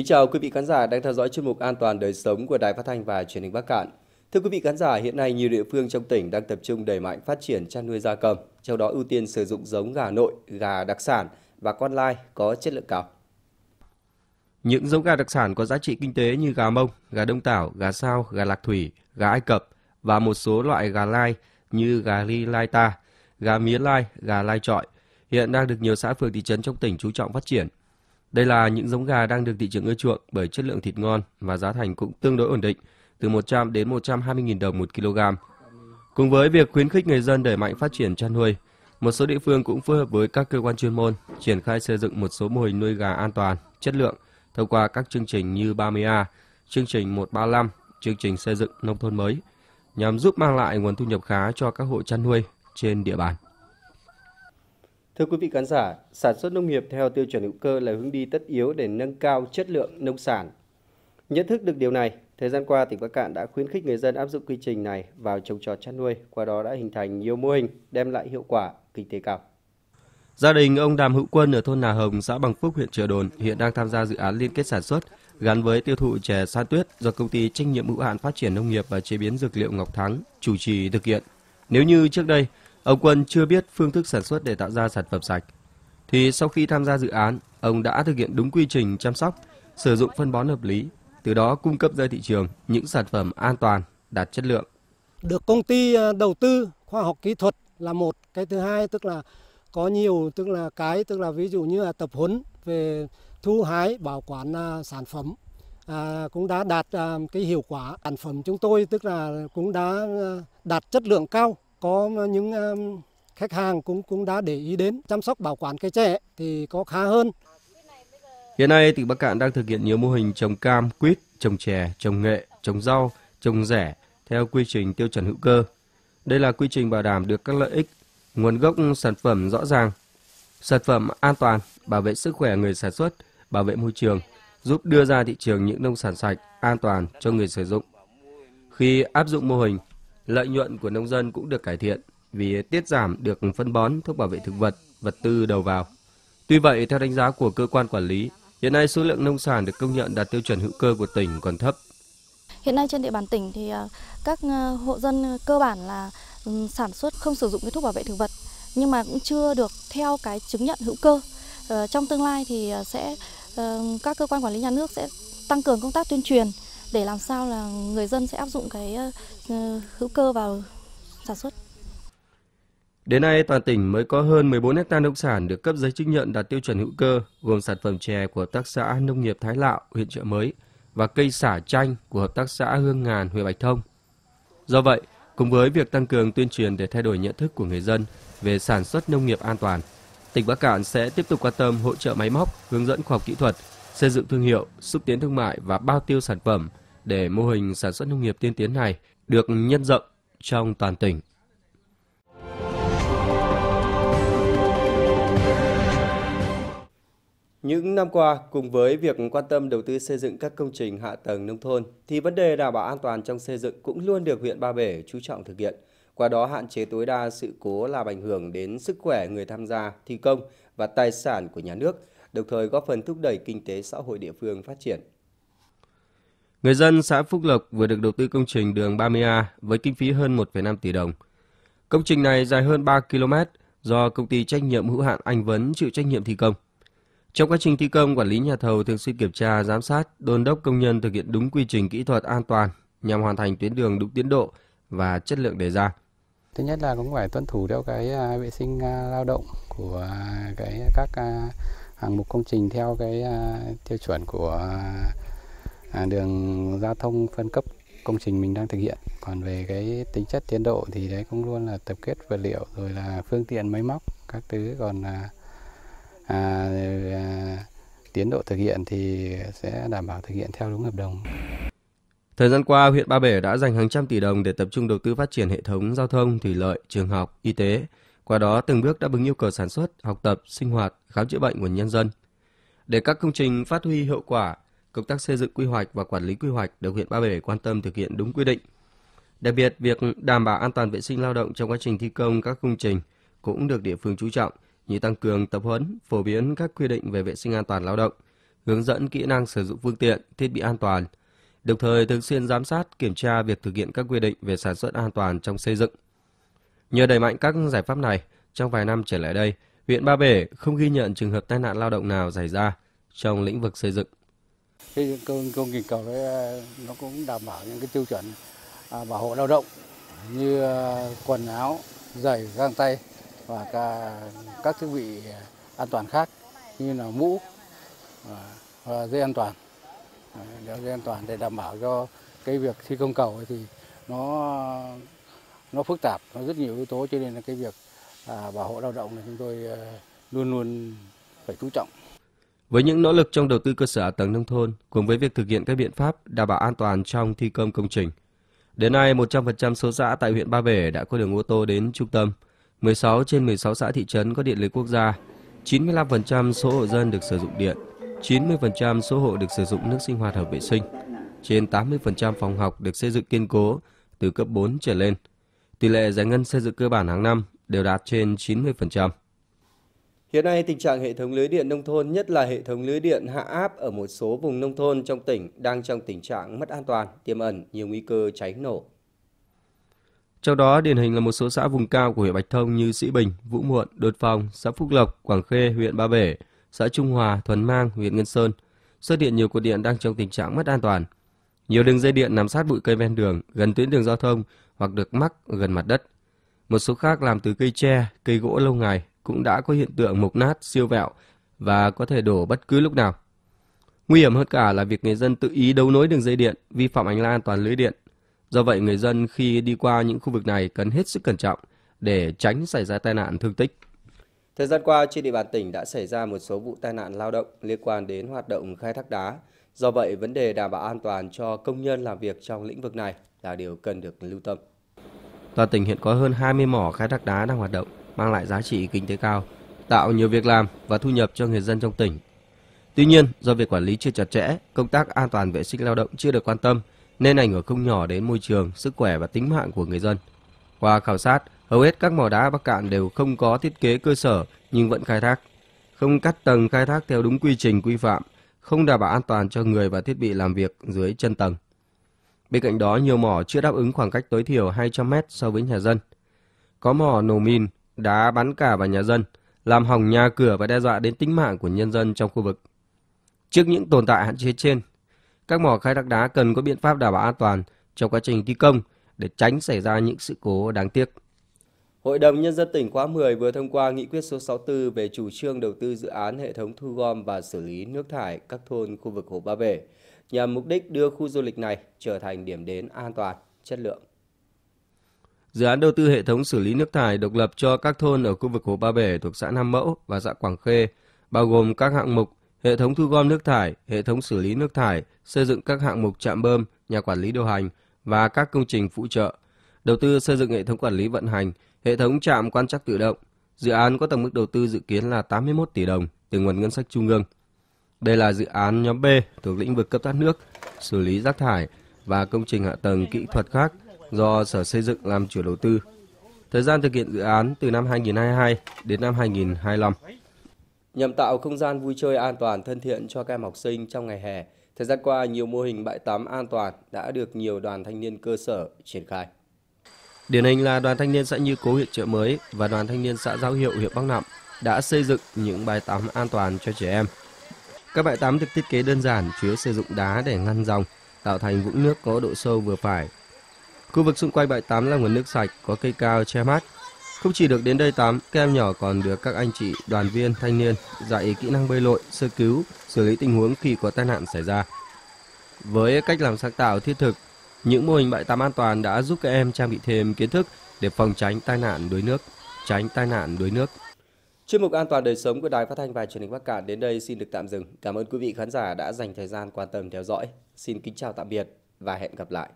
Kính chào quý vị khán giả đang theo dõi chuyên mục An toàn đời sống của Đài Phát thanh và Truyền hình Bắc Cạn. Thưa quý vị khán giả, hiện nay nhiều địa phương trong tỉnh đang tập trung đẩy mạnh phát triển chăn nuôi gia cầm, trong đó ưu tiên sử dụng giống gà nội, gà đặc sản và con lai có chất lượng cao. Những giống gà đặc sản có giá trị kinh tế như gà mông, gà đông tảo, gà sao, gà lạc thủy, gà Ai Cập và một số loại gà lai như gà ly lai ta, gà mía lai, gà lai trọi hiện đang được nhiều xã phường thị trấn trong tỉnh chú trọng phát triển – đây là những giống gà đang được thị trường ưa chuộng bởi chất lượng thịt ngon và giá thành cũng tương đối ổn định, từ 100 đến 120.000 đồng một kg. Cùng với việc khuyến khích người dân đẩy mạnh phát triển chăn nuôi, một số địa phương cũng phối hợp với các cơ quan chuyên môn triển khai xây dựng một số mô hình nuôi gà an toàn, chất lượng thông qua các chương trình như 30A, chương trình 135, chương trình xây dựng nông thôn mới nhằm giúp mang lại nguồn thu nhập khá cho các hộ chăn nuôi trên địa bàn. Thưa quý vị khán giả, sản xuất nông nghiệp theo tiêu chuẩn hữu cơ là hướng đi tất yếu để nâng cao chất lượng nông sản. Nhận thức được điều này, thời gian qua tỉnh Bắc Cạn đã khuyến khích người dân áp dụng quy trình này vào trồng trọt chăn nuôi, qua đó đã hình thành nhiều mô hình đem lại hiệu quả kinh tế cao. Gia đình ông Đàm Hữu Quân ở thôn Nà Hồng, xã Bằng Phúc, huyện Trợ Đồn hiện đang tham gia dự án liên kết sản xuất gắn với tiêu thụ chè san tuyết do công ty trách nhiệm hữu hạn phát triển nông nghiệp và chế biến dược liệu Ngọc Thắng chủ trì thực hiện. Nếu như trước đây, Ông Quân chưa biết phương thức sản xuất để tạo ra sản phẩm sạch. Thì sau khi tham gia dự án, ông đã thực hiện đúng quy trình chăm sóc, sử dụng phân bón hợp lý, từ đó cung cấp ra thị trường những sản phẩm an toàn, đạt chất lượng. Được công ty ờ, đầu tư khoa học kỹ thuật là một, cái thứ hai tức là có nhiều tức là cái tức là ví dụ như là tập huấn về thu hái bảo quản ờ, sản phẩm à, cũng đã đạt à, cái hiệu quả sản phẩm chúng tôi tức là cũng đã đạt chất lượng cao có những ờ, khách hàng cũng cũng đã để ý đến chăm sóc bảo quản cây trẻ thì có khá hơn. Hiện nay tỉnh Bắc Cạn đang thực hiện nhiều mô hình trồng cam, quýt, trồng chè, trồng nghệ, trồng rau, trồng rẻ theo quy trình tiêu chuẩn hữu cơ. Đây là quy trình bảo đảm được các lợi ích, nguồn gốc sản phẩm rõ ràng, sản phẩm an toàn, bảo vệ sức khỏe người sản xuất, bảo vệ môi trường, giúp đưa ra thị trường những nông sản sạch, an toàn cho người sử dụng. Khi áp dụng mô hình, Lợi nhuận của nông dân cũng được cải thiện vì tiết giảm được phân bón, thuốc bảo vệ thực vật, vật tư đầu vào. Tuy vậy, theo đánh giá của cơ quan quản lý, hiện nay số lượng nông sản được công nhận đạt tiêu chuẩn hữu cơ của tỉnh còn thấp. Hiện nay trên địa bàn tỉnh thì à, các à, hộ dân cơ bản là ừ, sản xuất không sử dụng cái thuốc bảo vệ thực vật nhưng mà cũng chưa được theo cái chứng nhận hữu cơ. Ờ, trong tương lai thì à, sẽ ờ, các cơ quan quản lý nhà nước sẽ tăng cường công tác tuyên truyền để làm sao là người dân sẽ áp dụng cái ờ, ờ, hữu cơ vào sản xuất. Đến nay, toàn tỉnh mới có hơn 14 hecta nông sản được cấp giấy chứng nhận đạt tiêu chuẩn hữu cơ, gồm sản phẩm chè của hợp tác xã Nông nghiệp Thái Lạo, huyện Trợ Mới và cây xả chanh của hợp tác xã Hương Ngàn, huyện Bạch Thông. Do vậy, cùng với việc tăng cường tuyên truyền để thay đổi nhận thức của người dân về sản xuất nông nghiệp an toàn, tỉnh Bắc Cạn sẽ tiếp tục quan tâm hỗ trợ máy móc, hướng dẫn khoa học kỹ thuật, xây dựng thương hiệu, xúc tiến thương mại và bao tiêu sản phẩm – để mô hình sản xuất nông nghiệp tiên tiến này được nhân rộng trong toàn tỉnh. Những năm qua, cùng với việc quan tâm đầu tư xây dựng các công trình hạ tầng nông thôn, thì vấn đề đảm bảo an toàn trong xây dựng cũng luôn được huyện Ba Bể chú trọng thực hiện. Qua đó hạn chế tối đa sự cố làm ảnh hưởng đến sức khỏe người tham gia, thi công và tài sản của nhà nước, đồng thời góp phần thúc đẩy kinh tế xã hội địa phương phát triển. Người dân xã Phúc Lộc vừa được đầu tư công trình đường 30A với kinh phí hơn 1,5 tỷ đồng. Công trình này dài hơn 3 km do công ty trách nhiệm hữu hạn Anh Vấn chịu trách nhiệm thi công. Trong quá trình thi công, quản lý nhà thầu thường xuyên kiểm tra, giám sát, đôn đốc công nhân thực hiện đúng quy trình kỹ thuật an toàn nhằm hoàn thành tuyến đường đúng tiến độ và chất lượng đề ra. Thứ nhất là cũng phải tuân thủ theo cái à, vệ sinh à, lao động của cái à, các hạng mục công trình theo cái tiêu chuẩn của À, đường giao thông phân cấp công trình mình đang thực hiện. Còn về cái tính chất tiến độ thì đấy cũng luôn là tập kết vật liệu rồi là phương tiện máy móc các thứ còn là à, à, tiến độ thực hiện thì sẽ đảm bảo thực hiện theo đúng hợp đồng. Thời gian qua, huyện Ba Bể đã dành hàng trăm tỷ đồng để tập trung đầu tư phát triển hệ thống giao thông, thủy lợi, trường học, y tế. Qua đó, từng bước đáp ứng yêu cầu sản xuất, học tập, sinh hoạt, khám chữa bệnh của nhân dân. Để các công trình phát huy hiệu quả, công tác xây dựng quy hoạch và quản lý quy hoạch được huyện Ba Bể quan tâm thực hiện đúng quy định. Đặc biệt, việc đảm bảo an toàn vệ sinh lao động trong quá trình thi công các công trình cũng được địa phương chú trọng như tăng cường tập huấn, phổ biến các quy định về vệ sinh an toàn lao động, hướng dẫn kỹ năng sử dụng phương tiện, thiết bị an toàn, đồng thời thường xuyên giám sát, kiểm tra việc thực hiện các quy định về sản xuất an toàn trong xây dựng. Nhờ đẩy mạnh các giải pháp này, trong vài năm trở lại đây, huyện Ba Bể không ghi nhận trường hợp tai nạn lao động nào xảy ra trong lĩnh vực xây dựng cái công, công trình cầu đấy ờ, nó cũng đảm bảo những cái tiêu chuẩn à, bảo hộ lao động như ờ, quần áo, giày, găng tay và cả các thiết bị an toàn khác như là mũ à, và dây an toàn đeo dây an toàn để đảm bảo cho cái việc thi công cầu thì nó nó phức tạp nó rất nhiều yếu tố cho nên là cái việc à, bảo hộ lao động này chúng tôi ờ, luôn luôn phải chú trọng với những nỗ lực trong đầu tư cơ sở tầng nông thôn cùng với việc thực hiện các biện pháp đảm bảo an toàn trong thi công công trình, đến nay 100% số xã tại huyện Ba Bể đã có đường ô tô đến trung tâm, 16 trên 16 xã thị trấn có điện lưới quốc gia, 95% số hộ dân được sử dụng điện, 90% số hộ được sử dụng nước sinh hoạt hợp vệ sinh, trên 80% phòng học được xây dựng kiên cố từ cấp 4 trở lên. Tỷ lệ giải ngân xây dựng cơ bản hàng năm đều đạt trên 90%. Hiện nay, tình trạng hệ thống lưới điện nông thôn, nhất là hệ thống lưới điện hạ áp ở một số vùng nông thôn trong tỉnh đang trong tình trạng mất an toàn, tiềm ẩn nhiều nguy cơ cháy nổ. Trong đó, điển hình là một số xã vùng cao của huyện Bạch Thông như Sĩ Bình, Vũ Muộn, Đột Phòng, xã Phúc Lộc, Quảng Khê, huyện Ba Bể, xã Trung Hòa, Thuần Mang, huyện Ngân Sơn, xuất hiện nhiều cột điện đang trong tình trạng mất an toàn. Nhiều đường dây điện nằm sát bụi cây ven đường, gần tuyến đường giao thông hoặc được mắc gần mặt đất. Một số khác làm từ cây tre, cây gỗ lâu ngày cũng đã có hiện tượng mục nát, siêu vẹo và có thể đổ bất cứ lúc nào. Nguy hiểm hơn cả là việc người dân tự ý đấu nối đường dây điện, vi phạm hành lang an toàn lưới điện. Do vậy, người dân khi đi qua những khu vực này cần hết sức cẩn trọng để tránh xảy ra tai nạn thương tích. Thời gian qua, trên địa bàn tỉnh đã xảy ra một số vụ tai nạn lao động liên quan đến hoạt động khai thác đá. Do vậy, vấn đề đảm bảo an toàn cho công nhân làm việc trong lĩnh vực này là điều cần được lưu tâm. Toàn tỉnh hiện có hơn 20 mỏ khai thác đá đang hoạt động mang lại giá trị kinh tế cao, tạo nhiều việc làm và thu nhập cho người dân trong tỉnh. Tuy nhiên, do việc quản lý chưa chặt chẽ, công tác an toàn vệ sinh lao động chưa được quan tâm nên ảnh hưởng không nhỏ đến môi trường, sức khỏe và tính mạng của người dân. Qua khảo sát, hầu hết các mỏ đá Bắc Cạn đều không có thiết kế cơ sở nhưng vẫn khai thác. Không cắt tầng khai thác theo đúng quy trình quy phạm, không đảm bảo an toàn cho người và thiết bị làm việc dưới chân tầng. Bên cạnh đó, nhiều mỏ chưa đáp ứng khoảng cách tối thiểu 200 m so với nhà dân. Có mỏ nổ min đã bắn cả vào nhà dân, làm hỏng nhà cửa và đe dọa đến tính mạng của nhân dân trong khu vực. Trước những tồn tại hạn chế trên, các mỏ khai thác đá cần có biện pháp đảm bảo an toàn trong quá trình thi công để tránh xảy ra những sự cố đáng tiếc. Hội đồng Nhân dân tỉnh khóa 10 vừa thông qua nghị quyết số 64 về chủ trương đầu tư dự án hệ thống thu gom và xử lý nước thải các thôn khu vực Hồ Ba Bể, nhằm mục đích đưa khu du lịch này trở thành điểm đến an toàn, chất lượng. Dự án đầu tư hệ thống xử lý nước thải độc lập cho các thôn ở khu vực Hồ Ba Bể thuộc xã Nam Mẫu và xã Quảng Khê, bao gồm các hạng mục hệ thống thu gom nước thải, hệ thống xử lý nước thải, xây dựng các hạng mục trạm bơm, nhà quản lý điều hành và các công trình phụ trợ, đầu tư xây dựng hệ thống quản lý vận hành, hệ thống trạm quan trắc tự động. Dự án có tổng mức đầu tư dự kiến là 81 tỷ đồng từ nguồn ngân sách trung ương. Đây là dự án nhóm B thuộc lĩnh vực cấp thoát nước, xử lý rác thải và công trình hạ tầng kỹ thuật khác – do Sở Xây dựng làm chủ đầu tư. Thời gian thực hiện dự án từ năm 2022 đến năm 2025. Nhằm tạo không gian vui chơi an toàn thân thiện cho các em học sinh trong ngày hè, thời gian qua nhiều mô hình bãi tắm an toàn đã được nhiều đoàn thanh niên cơ sở triển khai. Điển hình là đoàn thanh niên xã Như Cố huyện trợ Mới và đoàn thanh niên xã Giao Hiệu huyện Bắc Nạm đã xây dựng những bãi tắm an toàn cho trẻ em. Các bãi tắm được thiết kế đơn giản chứa sử dụng đá để ngăn dòng, tạo thành vũng nước có độ sâu vừa phải Khu vực xung quanh bãi tắm là nguồn nước sạch, có cây cao che mát. Không chỉ được đến đây tắm, các em nhỏ còn được các anh chị, đoàn viên, thanh niên dạy kỹ năng bơi lội, sơ cứu, xử lý tình huống khi có tai nạn xảy ra. Với cách làm sáng tạo thiết thực, những mô hình bãi tắm an toàn đã giúp các em trang bị thêm kiến thức để phòng tránh tai nạn đuối nước, tránh tai nạn đuối nước. Chuyên mục An toàn đời sống của Đài Phát thanh và Truyền hình Bắc Cạn đến đây xin được tạm dừng. Cảm ơn quý vị khán giả đã dành thời gian quan tâm theo dõi. Xin kính chào tạm biệt và hẹn gặp lại.